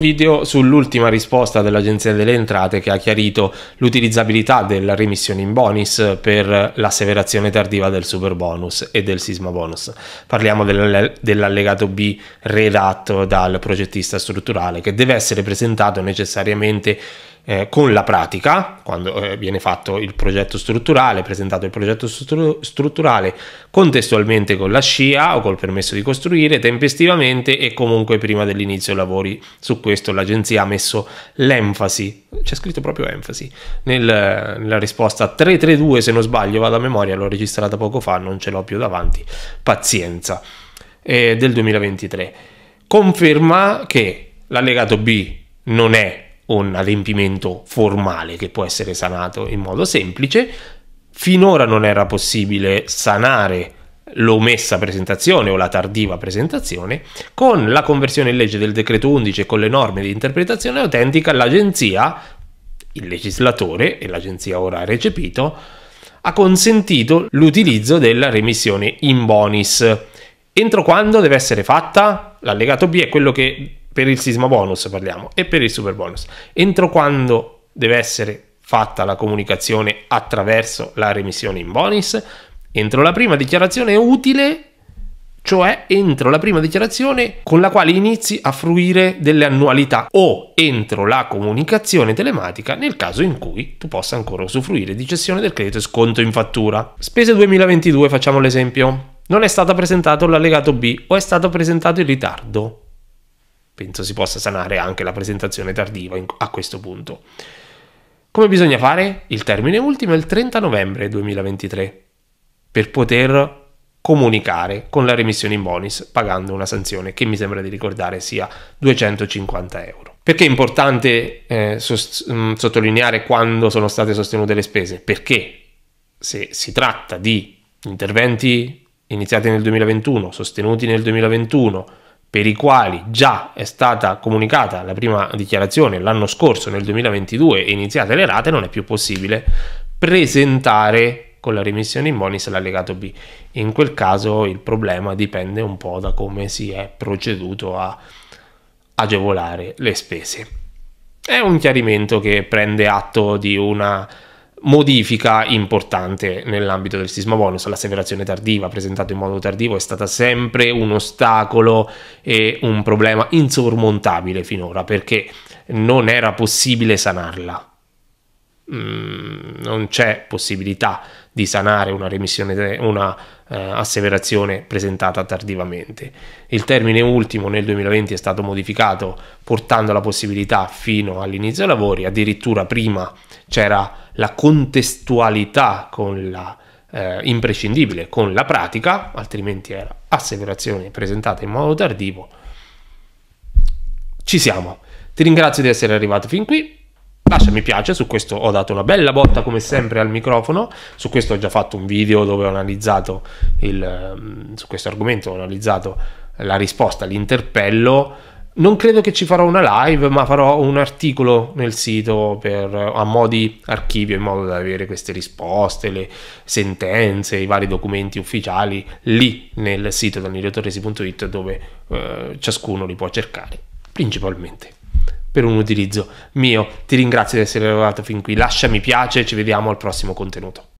video sull'ultima risposta dell'Agenzia delle Entrate che ha chiarito l'utilizzabilità della remissione in bonus per l'asseverazione tardiva del super bonus e del sisma bonus. Parliamo dell'allegato B redatto dal progettista strutturale che deve essere presentato necessariamente eh, con la pratica, quando eh, viene fatto il progetto strutturale, presentato il progetto stru- strutturale contestualmente con la scia o col permesso di costruire, tempestivamente e comunque prima dell'inizio dei lavori. Su questo l'agenzia ha messo l'enfasi, c'è scritto proprio enfasi, nel, nella risposta 332 se non sbaglio, vado a memoria, l'ho registrata poco fa, non ce l'ho più davanti, pazienza, eh, del 2023. Conferma che l'allegato B non è un adempimento formale che può essere sanato in modo semplice. Finora non era possibile sanare l'omessa presentazione o la tardiva presentazione, con la conversione in legge del decreto 11 e con le norme di interpretazione autentica, l'agenzia, il legislatore e l'agenzia ora ha recepito, ha consentito l'utilizzo della remissione in bonis. Entro quando deve essere fatta? L'allegato B è quello che per il sisma bonus parliamo e per il super bonus. Entro quando deve essere fatta la comunicazione attraverso la remissione in bonus? Entro la prima dichiarazione utile, cioè entro la prima dichiarazione con la quale inizi a fruire delle annualità o entro la comunicazione telematica nel caso in cui tu possa ancora usufruire di cessione del credito e sconto in fattura. Spese 2022 facciamo l'esempio. Non è stato presentato l'allegato B o è stato presentato in ritardo penso si possa sanare anche la presentazione tardiva in, a questo punto. Come bisogna fare? Il termine ultimo è il 30 novembre 2023 per poter comunicare con la remissione in bonus pagando una sanzione che mi sembra di ricordare sia 250 euro. Perché è importante eh, sost- mm, sottolineare quando sono state sostenute le spese? Perché se si tratta di interventi iniziati nel 2021, sostenuti nel 2021, per i quali già è stata comunicata la prima dichiarazione l'anno scorso, nel 2022, e iniziate le rate, non è più possibile presentare con la remissione in bonus l'allegato B. In quel caso il problema dipende un po' da come si è proceduto a agevolare le spese. È un chiarimento che prende atto di una Modifica importante nell'ambito del sisma bonus, l'asseverazione tardiva presentata in modo tardivo è stata sempre un ostacolo e un problema insormontabile finora perché non era possibile sanarla. Mm, non c'è possibilità di sanare una remissione, una eh, asseverazione presentata tardivamente. Il termine ultimo nel 2020 è stato modificato portando la possibilità fino all'inizio dei lavori, addirittura prima c'era la contestualità con la eh, imprescindibile con la pratica, altrimenti era asseverazione presentata in modo tardivo. Ci siamo. Ti ringrazio di essere arrivato fin qui lascia mi piace, su questo ho dato una bella botta come sempre al microfono, su questo ho già fatto un video dove ho analizzato il, ehm, su questo argomento ho analizzato la risposta all'interpello. Non credo che ci farò una live, ma farò un articolo nel sito per, a mo' di archivio in modo da avere queste risposte, le sentenze, i vari documenti ufficiali lì nel sito danieliotorresi.it dove eh, ciascuno li può cercare, principalmente per un utilizzo mio. Ti ringrazio di essere arrivato fin qui, lascia mi piace, ci vediamo al prossimo contenuto.